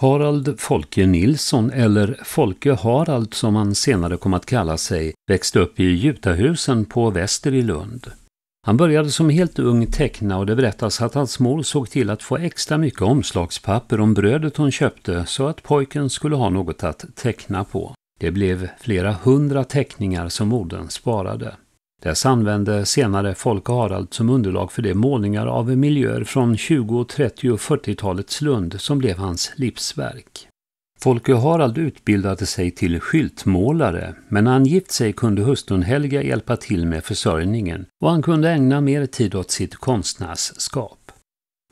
Harald Folke Nilsson, eller Folke Harald som han senare kom att kalla sig, växte upp i Jutahusen på Väster i Lund. Han började som helt ung teckna och det berättas att hans mor såg till att få extra mycket omslagspapper om brödet hon köpte så att pojken skulle ha något att teckna på. Det blev flera hundra teckningar som modern sparade. Dess använde senare Folke Harald som underlag för de målningar av miljöer från 20-, 30 och 40-talets Lund som blev hans livsverk. Folke Harald utbildade sig till skyltmålare, men när han gift sig kunde hustrun Helga hjälpa till med försörjningen och han kunde ägna mer tid åt sitt konstnärsskap.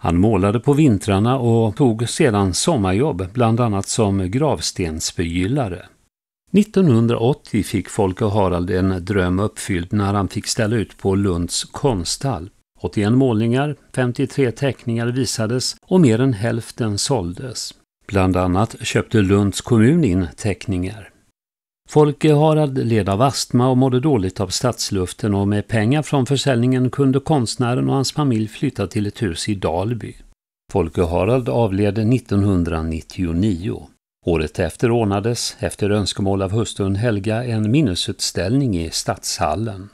Han målade på vintrarna och tog sedan sommarjobb, bland annat som gravstensförgyllare. 1980 fick Folke Harald en dröm uppfylld när han fick ställa ut på Lunds konsthall. 81 målningar, 53 teckningar visades och mer än hälften såldes. Bland annat köpte Lunds kommun in teckningar. Folke Harald led av astma och mådde dåligt av stadsluften och med pengar från försäljningen kunde konstnären och hans familj flytta till ett hus i Dalby. Folke Harald avled 1999. Året efter ordnades, efter önskemål av hustrun Helga, en minnesutställning i Stadshallen.